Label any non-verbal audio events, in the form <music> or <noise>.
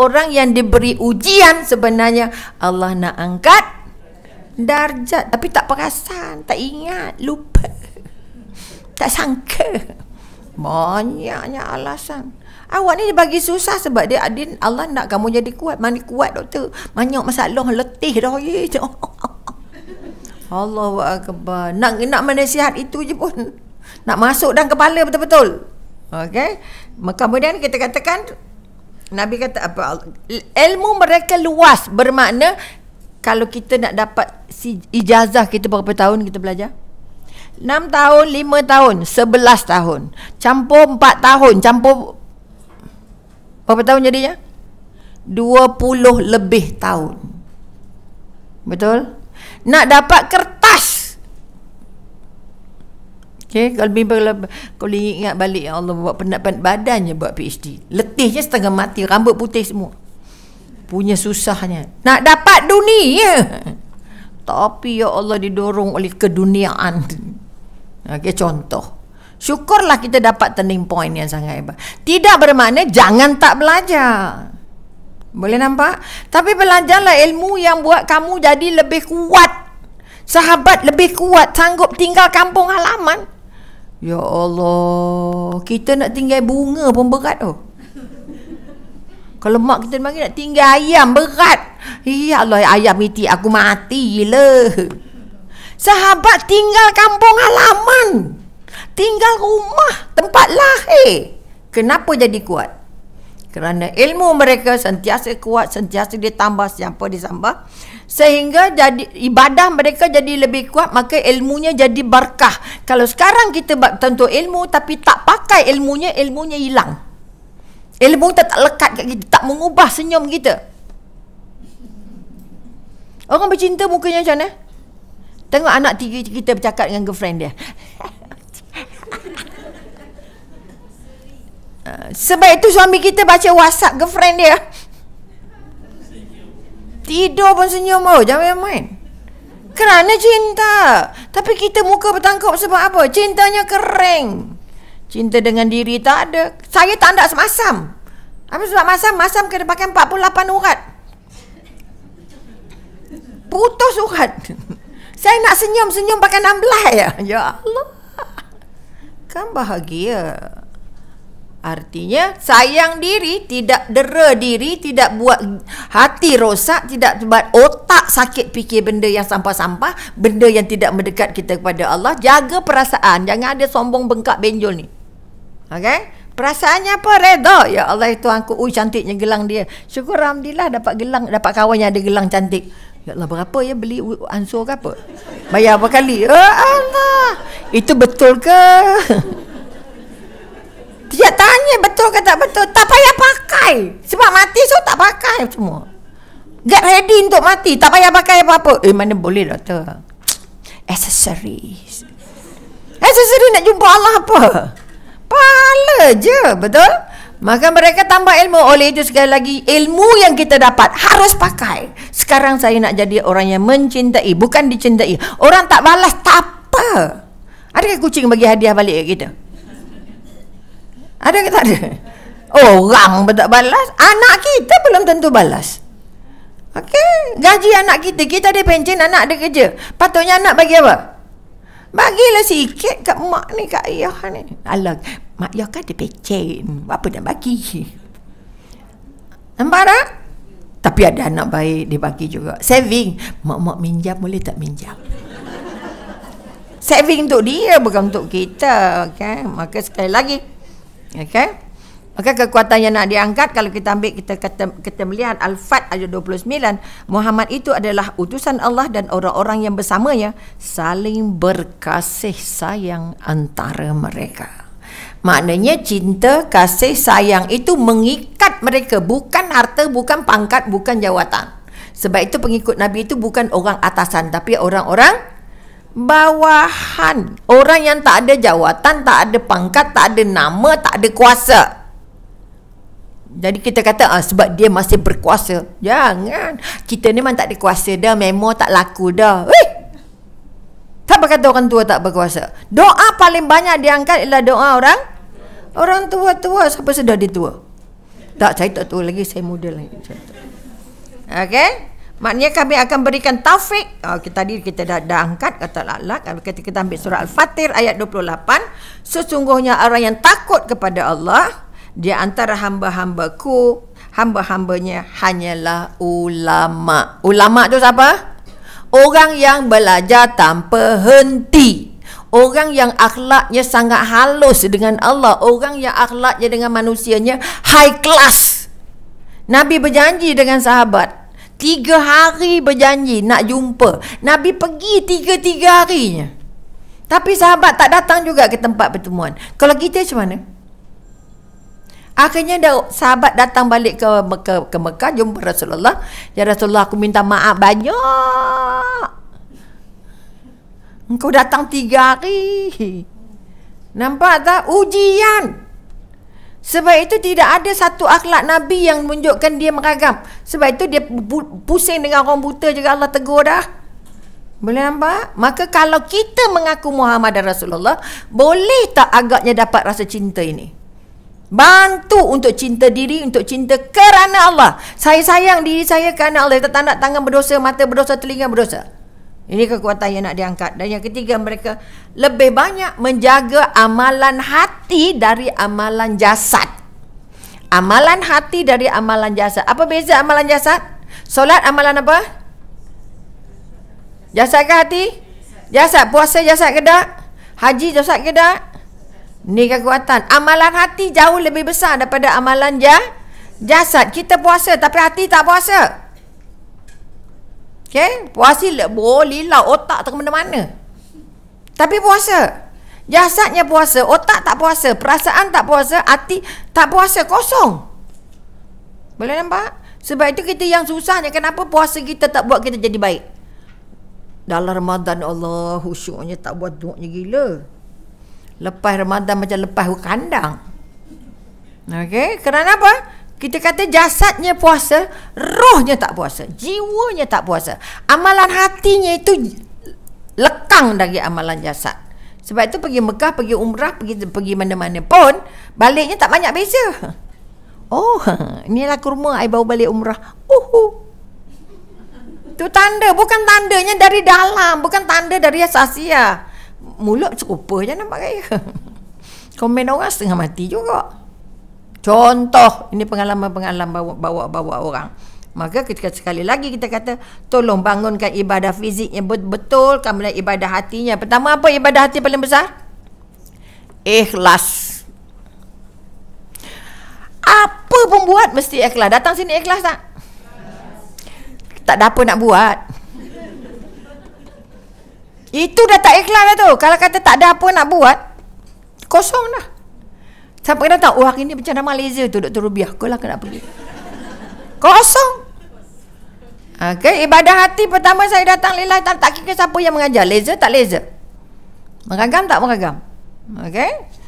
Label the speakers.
Speaker 1: orang yang diberi ujian sebenarnya Allah nak angkat darjat tapi tak perasan, tak ingat, lupa. Tak sangka. Banyaknya alasan. Awak ni bagi susah sebab dia, adin Allah nak kamu jadi kuat. Mana kuat doktor? Banyak masalah letih dah. Ye. <laughs> Allah akbar. Nak nak menasihat itu je pun nak masuk dalam kepala betul-betul. Okey. Kemudian kita katakan Nabi kata apa ilmu mereka luas bermakna kalau kita nak dapat si ijazah kita berapa tahun kita belajar? 6 tahun, 5 tahun, 11 tahun. Campur 4 tahun, campur berapa tahun jadinya? 20 lebih tahun. Betul? Nak dapat kertas Okay, kalau bimbang kalau, kalau ingat balik yang Allah buat pendapat badannya buat PhD. Letihnya setengah mati, rambut putih semua. Punya susahnya. Nak dapat dunia. <laughs> Tapi ya Allah didorong oleh keduniaan. Okay, contoh. Syukurlah kita dapat turning point yang sangat hebat. Tidak bermakna jangan tak belajar. Boleh nampak? Tapi belajarlah ilmu yang buat kamu jadi lebih kuat. Sahabat lebih kuat sanggup tinggal kampung halaman Ya Allah, kita nak tinggal bunga pun berat tu. Kalau mak kita mari nak tinggal ayam berat. Ya Allah, ayam itik aku mati le. Sahabat tinggal kampung halaman. Tinggal rumah tempat lahir. Kenapa jadi kuat? Kerana ilmu mereka sentiasa kuat, sentiasa ditambah siapa disambah sehingga jadi ibadah mereka jadi lebih kuat maka ilmunya jadi berkah kalau sekarang kita tentu ilmu tapi tak pakai ilmunya ilmunya hilang ilmu kita tak lekat kat kita tak mengubah senyum kita orang bercinta mukanya macam mana tengok anak tiga kita bercakap dengan girlfriend dia <laughs> ah, sebab itu suami kita baca whatsapp girlfriend dia Tidur pun senyum oh. Jangan main-main Kerana cinta Tapi kita muka bertangkup sebab apa Cintanya kering Cinta dengan diri tak ada Saya tak nak semasam Apa sebab masam? Masam kena pakai 48 urat Putus urat <laughs> Saya nak senyum Senyum pakai 16 ya <laughs> Ya Allah Kan bahagia. Artinya sayang diri tidak dera diri tidak buat hati rosak tidak buat otak sakit fikir benda yang sampah-sampah benda yang tidak mendekat kita kepada Allah jaga perasaan jangan ada sombong bengkak benjol ni. Okey? Perasaannya apa? Redha. Ya Allah itu aku ui cantiknya gelang dia. Syukur alhamdulillah dapat gelang dapat kawan yang ada gelang cantik. Ya Allah berapa ya beli ansur ke apa? Bayar berapa kali? Ya Allah. Itu betul ke? <laughs> Dia tanya betul ke tak betul Tak payah pakai Sebab mati so tak pakai semua Get ready untuk mati Tak payah pakai apa-apa Eh mana boleh doktor Accessories Accessory nak jumpa Allah apa Pahala je betul Maka mereka tambah ilmu Oleh itu sekali lagi Ilmu yang kita dapat Harus pakai Sekarang saya nak jadi orang yang mencintai Bukan dicintai Orang tak balas Tak apa Adakah kucing bagi hadiah balik ke kita ada ke tak ada? Orang pun tak balas Anak kita belum tentu balas Okey, gaji anak kita Kita ada pencin, anak ada kerja Patutnya anak bagi apa? Bagilah sikit kat mak ni, kat ayah ni Alah, mak ayah kan ada pencin Apa nak bagi? Nampak tak? Tapi ada anak baik, dia bagi juga Saving, mak-mak minjam boleh tak minjam? Saving untuk dia, bukan untuk kita okay? Maka sekali lagi, Okay. Maka kekuatan yang nak diangkat kalau kita ambil kita kata, kita melihat Al-Fat ayat 29 Muhammad itu adalah utusan Allah dan orang-orang yang bersamanya saling berkasih sayang antara mereka. Maknanya cinta kasih sayang itu mengikat mereka bukan harta bukan pangkat bukan jawatan. Sebab itu pengikut Nabi itu bukan orang atasan tapi orang-orang bawahan orang yang tak ada jawatan, tak ada pangkat, tak ada nama, tak ada kuasa. Jadi kita kata ah, sebab dia masih berkuasa. Jangan. Kita ni memang tak ada kuasa dah, memo tak laku dah. Weh. Tak apa kata orang tua tak berkuasa. Doa paling banyak diangkat ialah doa orang orang tua-tua siapa sudah dia tua. Tak saya tak tua lagi, saya muda lagi. Okay. Maknanya kami akan berikan taufik. Oh, kita tadi kita dah, dah angkat kata lalak. Kita, kita ambil surah Al-Fatir ayat 28. Sesungguhnya orang yang takut kepada Allah. Di antara hamba-hambaku. Hamba-hambanya hanyalah ulama. Ulama tu siapa? Orang yang belajar tanpa henti. Orang yang akhlaknya sangat halus dengan Allah. Orang yang akhlaknya dengan manusianya high class. Nabi berjanji dengan sahabat. Tiga hari berjanji nak jumpa Nabi pergi tiga-tiga harinya Tapi sahabat tak datang juga ke tempat pertemuan Kalau kita macam mana? Akhirnya sahabat datang balik ke Mekah, ke Mekah Jumpa Rasulullah Ya Rasulullah aku minta maaf banyak Engkau datang tiga hari Nampak tak? Ujian sebab itu tidak ada satu akhlak Nabi yang menunjukkan dia meragam. Sebab itu dia pusing dengan orang buta juga Allah tegur dah. Boleh nampak? Maka kalau kita mengaku Muhammad dan Rasulullah, boleh tak agaknya dapat rasa cinta ini? Bantu untuk cinta diri, untuk cinta kerana Allah. Saya sayang diri saya kerana Allah. Kita tanda tangan berdosa, mata berdosa, telinga berdosa. Ini kekuatan yang nak diangkat. Dan yang ketiga, mereka lebih banyak menjaga amalan hati hati dari amalan jasad. Amalan hati dari amalan jasad. Apa beza amalan jasad? Solat amalan apa? Jasad ke hati? Jasad. Puasa jasad ke tak? Haji jasad ke tak? Ni kekuatan. Amalan hati jauh lebih besar daripada amalan ja jasad. Kita puasa tapi hati tak puasa. Okay? Puasa boleh lah otak tak mana-mana. Tapi puasa. Jasadnya puasa, otak tak puasa, perasaan tak puasa, hati tak puasa, kosong. Boleh nampak? Sebab itu kita yang susahnya kenapa puasa kita tak buat kita jadi baik. Dalam Ramadan Allah khusyuknya tak buat duknya gila. Lepas Ramadan macam lepas kandang. Okey, kerana apa? Kita kata jasadnya puasa, rohnya tak puasa, jiwanya tak puasa. Amalan hatinya itu lekang dari amalan jasad. Sebab tu pergi Mekah, pergi Umrah, pergi pergi mana-mana pun baliknya tak banyak beza. Oh, <laughs> inilah kurma saya bawa balik Umrah. Uhu. Tu tanda, bukan tandanya dari dalam, bukan tanda dari asasia. Mulut serupa je nampak kaya. <laughs> Komen orang setengah mati juga. Contoh, ini pengalaman-pengalaman bawa-bawa orang. Maka ketika sekali lagi kita kata Tolong bangunkan ibadah fizik yang betul Kemudian ibadah hatinya Pertama apa ibadah hati paling besar? Ikhlas Apa pun buat mesti ikhlas Datang sini ikhlas tak? Tak ada apa nak buat Itu dah tak ikhlas dah tu Kalau kata tak ada apa nak buat Kosong dah Sampai kena tahu Oh hari ni macam nama laser tu Dr. Rubiah Kau lah kena pergi Kosong Okay, ibadah hati pertama saya datang lillah tak, tak kira siapa yang mengajar Laser tak laser Meragam tak meragam Okay